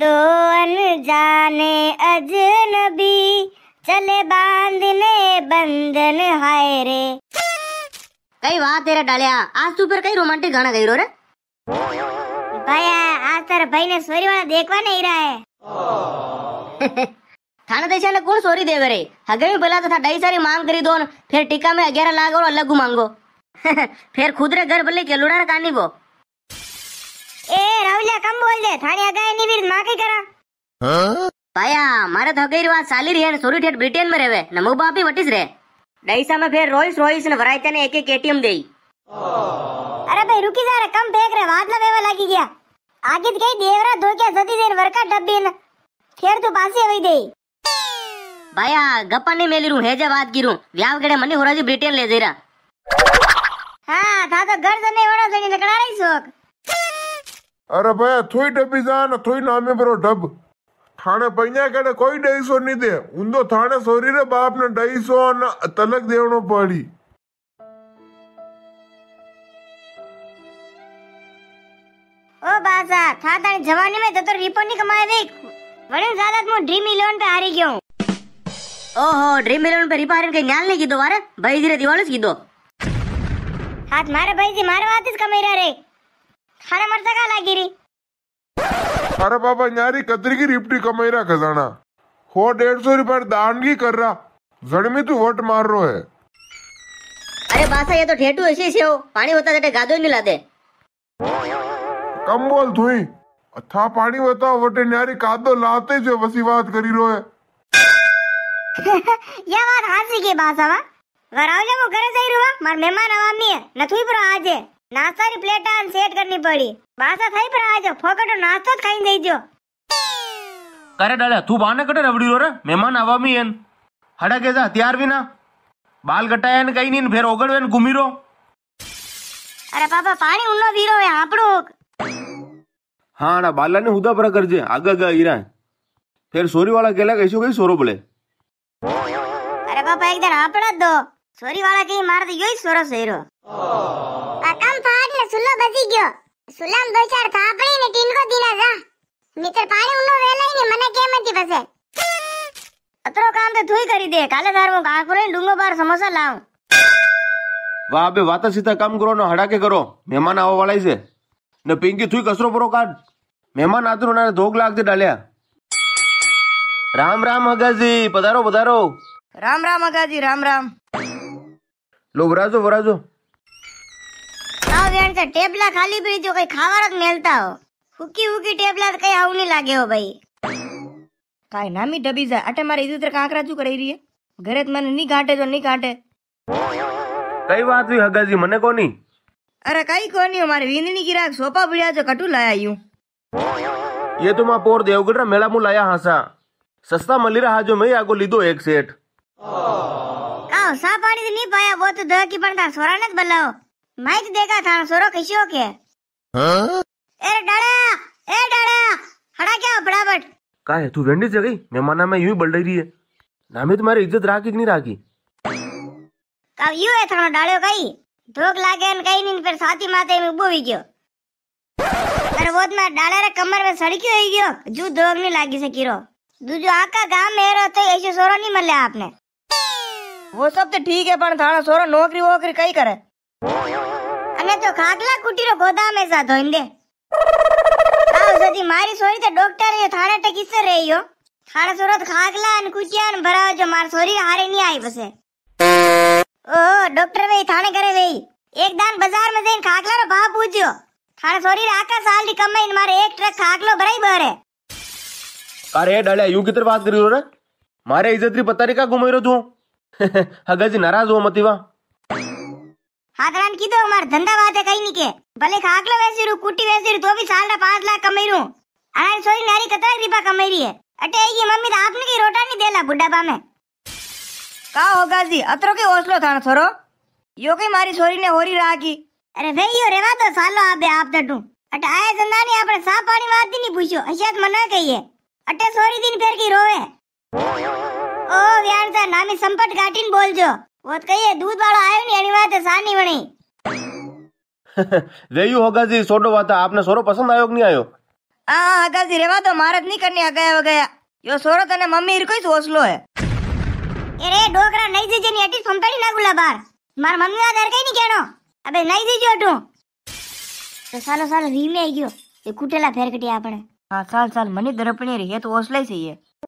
दो जाने अजनबी चले बांधने बंधन हाय रे कई वाह तेरा डालिया आज तू फिर कई रोमांटिक गाना गाई रो रे भैया आज तेरा भाई ने सोरी वाला देखवा नहीं रहा है थाना देशा ने कौन सोरी देवे रे हगे में बोला तो था ढाई सारी मांग करी दोन फिर टीका में ग्यारह लाख और अलग मांगो फिर खुद रे घर बल्ले केलुड़ा कानी वो એ રાવલિયા કમ બોલ દે થાણી અગાય ની વીર માં કઈ કરા પાયા મારે તો ગઈ વાત સાલી રહી સોરી ઠેઠ બ્રિટેન માં રહેવે ને મું બાપી વટીસ રે ડૈસા માં ફેર રોયસ રોયસ ને વરાયતા ને એક એક એટીએમ દેઈ અરે ભાઈ રૂકી જા રે કમ બેક રે વાદલા વેવા લાગી ગયા આગે કઈ દેવરા ધોક્યા જતી જઈને વરકા ડબ્બી ને ફેર તું પાસી આવી દેઈ ભાયા ગપ્પા નહીં મેલી રૂ હેજે વાત ગીરું વ્યાવ ગડે મને હોરાજી બ્રિટેન લે જઈ રહ્યા હા થા તો ઘર જને વડો જઈને લકડાડાઈ શોખ अरे भैया थोई डबी जान थोई नामे बरो डब थाने पइया कड़े कोई ढाई सौ नहीं दे उन्दो थाने सोरी रे बाप ने ढाई सौ तलक देवनो पड़ी ओ बाजा था तारी जवानी में तो तो रिपो नहीं कमाए देख वड़े ज्यादा मु ड्रीम इलेवन पे हारी गयो ओहो ड्रीम इलेवन पे रिपो हारन के ज्ञान नहीं की दो वारे भाई धीरे दिवालोस की दो हाथ मारे भाई जी मारे वातिस कमेरा रे खाना मरता का लागी रे अरे बाबा न्यारी कतरी की रिप्टी कमाई रहा खजाना हो डेढ़ सौ रुपये दानगी कर रहा जड़ में तू वोट मार रो है अरे बासा ये तो ठेठू ऐसी से हो पानी होता जटे तो गादो नहीं लाते कम बोल तू था पानी बताओ वटे न्यारी कादो लाते जो वसी बात करी रो है या बात हासी की बासा वा वराव जब वो घर जाई रुवा मार मेहमान आवामी है नथुई पर आज है નાસ્તાની પ્લેટ આમ સેટ કરની પડી બાસા થઈ પર આજો ફોકટો નાસ્તો જ ખાઈ દેજો કરે ડાલે તું બાને કટે રબડી રો રે મહેમાન આવવામી એન હડા કે જા ત્યાર વિના બાલ કટાયા ને કઈ નહીં ફેર ઓગળવે ને ઘૂમી રો અરે પાપા પાણી ઉનો વીરો હે આપણું હા ના બાલાને હુદા પર કરજે આગા ગા ઈરા ફેર સોરી વાળા કેલા કહીશું કઈ સોરો બોલે અરે પાપા એકદમ આપણા જ દો સોરી વાળા કઈ મારે તો યોઈ સોરો સેરો સુલો બસી ગયો સુલામ દો ચાર થાપડી ને ટીનકો દીના જા મિત્ર પાણી ઉનો વેલાઈ ને મને કેમ હતી પસે અતરો કામ તો તુઈ કરી દે કાલે તાર હું કાકરો ને ડુંગો બાર સમોસા લાવ વાહ બે વાતા સીતા કામ કરો ને હડાકે કરો મહેમાન આવવા વાળા છે ને પિંકી થુઈ કસરો પરો કાઢ મહેમાન આતરો ના ધોગ લાગતી ડાલ્યા રામ રામ હગાજી પધારો પધારો રામ રામ હગાજી રામ રામ લો વરાજો વરાજો જાઓ વેણ છે ટેબલા ખાલી પડી જો કઈ ખાવાનું જ મેલતા હો હુકી હુકી ટેબલા તો કઈ આવું નહીં લાગે હો ભાઈ કાંઈ નામી ડબી જાય અટે મારે ઇદુતર કાંકરા શું કરી રહી ઘરે જ મને નહીં કાંટે જો નહીં કાંટે કઈ વાત હોય હગાજી મને કોની અરે કઈ કોની મારે વિંદની ગિરાક સોપા પડ્યા છે કટુ લાયા યુ ये तो मां पोर देवगढ़ रा मेला मु लाया हासा सस्ता मिली रहा जो मैं आगो लीदो एक सेठ काओ सा पानी नहीं पाया वो तो द की पंडा सोरा ने बलाओ मैच तो देखा था सोरो खुशी हो के डड़ा हाँ? ए डड़ा क्या फटाफट का है तू वेंडी से गई में यूं ही बल रही है ना मैं तुम्हारी इज्जत राखी कि नहीं राखी का तो यूं है धोख लागे न नहीं फिर साथी माते में उबो भी गयो अरे वो तो डाले रे कमर में सड़की गयो धोख नहीं लागी से किरो दूजो आका गांव में रहो तो ऐसे सोरो नहीं आपने वो सब तो ठीक है पर थाना सोरो नौकरी वोकरी कई करे અને તો ખાટલા કુટીરો ગોદામે સા ધોઈને દે આવ સદી મારી સોરી તો ડોક્ટર એ થાણે ટકીસે રહીયો થાણે સુરત ખાટલા અને કુટિયા ને ભરાવ જો માર સોરી હારે ની આવી પસે ઓ ડોક્ટર વે થાણે કરે વે એક દાન બજાર માં જઈને ખાટલા નો ભાવ પૂછ્યો થાણે સોરી આકા સાલ ની કમાઈ ને મારે એક ટ્રક ખાટલો ભરાઈ બરે અરે ડળે યુ કિતર વાત કરી રે મારે ઇજ્જત રી પતારી કા ઘુમાઈ રહ્યો છું હગજ નારાજ હો મતીવા હાથરાન કીધો અમાર ધંધા વાતે કઈ ની કે ભલે ખાકલો વેસીરું કુટી વેસીરું તો ભી સાલ રા 5 લાખ કમાઈરું આના સોરી નારી કતરા રીપા કમાઈ રહી હે અટે ये મમ્મી તો આપને કઈ રોટા ની દેલા બુડાબા મે કા હોગા જી અતરો કે ઓસલો થાણ છોરો યો કે મારી સોરી ને હોરી રાખી અરે ભાઈ યો રેવા તો સાલો આબે આપ દટું અટે આય ધંધા ની આપણે સા પાણી વાત ની પૂછ્યો અશાત મના કહીએ અટે સોરી દિન ફેર કી રોવે ઓ વ્યાર તા નામે સંપટ ગાટીન બોલજો વોત કહીએ દૂધ વાળો આવ્યો ને એની વાત સાની વણી રહ્યું હગાજી સોડો વાતા આપને સોરો પસંદ આવ્યો કે નહીં આવ્યો આ હગાજી રેવા તો મારે જ નહીં કરની હગાયા વગાયા યો સોરો તને મમ્મી ઈર કોઈ સોસલો હે અરે ડોકરા નહીં જજે ની અટી સંતાડી નાખું લા બાર માર મમ્મી આ દર કઈ નહીં કેણો અબે નહીં જજો અટું તો સાલો સાલો રીમે આવી ગયો એ કુટેલા ફેર કટી આપણે હા સાલ સાલ મને દરપણી રે તો ઓસલાઈ છે